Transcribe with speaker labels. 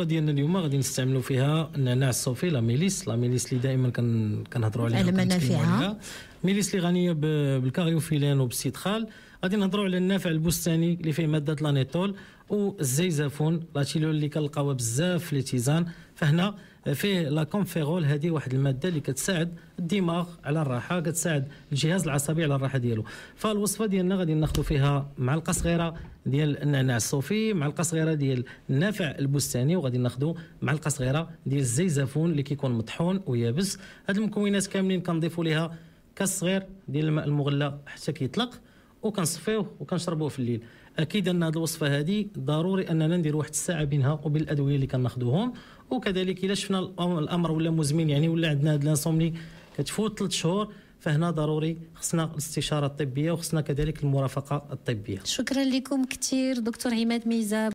Speaker 1: الوصفه ديالنا اليوم غادي نستعملوا فيها النعناع الصوفي لا ميليس لا ميليس اللي دائما كنهضروا عليها على ميليس اللي غنيه بالكاريوفيلين وبالسيتخال غادي نهضروا على النافع البستاني اللي فيه ماده لانيتول والزيزافون لاتيلول اللي كنلقاوها بزاف في لي فهنا فيه لا كونفيرول هذه واحد الماده اللي كتساعد الدماغ على الراحه كتساعد الجهاز العصبي على الراحه ديالو فالوصفه ديالنا غادي ناخذ فيها معلقه صغيره ديال النعناع الصوفي معلقه صغيره ديال النافع البستاني وغادي ناخذ معلقه صغيره ديال الزيزفون اللي كيكون مطحون ويابس هاد المكونات كاملين كنضيفوا ليها كاس صغير ديال الماء المغلى حتى كيطلق كي وكنصفيوه وكنشربوه في الليل اكيد ان هذه الوصفه هذه ضروري اننا ندير واحد الساعه بينها وبين الادويه اللي كناخذوهم وكذلك الا شفنا الامر ولا مزمن يعني ولا عندنا هذه الانسومني كتفوت ثلاث شهور فهنا ضروري خصنا الاستشاره الطبيه وخصنا كذلك المرافقه الطبيه شكرا لكم كثير دكتور عماد ميزاب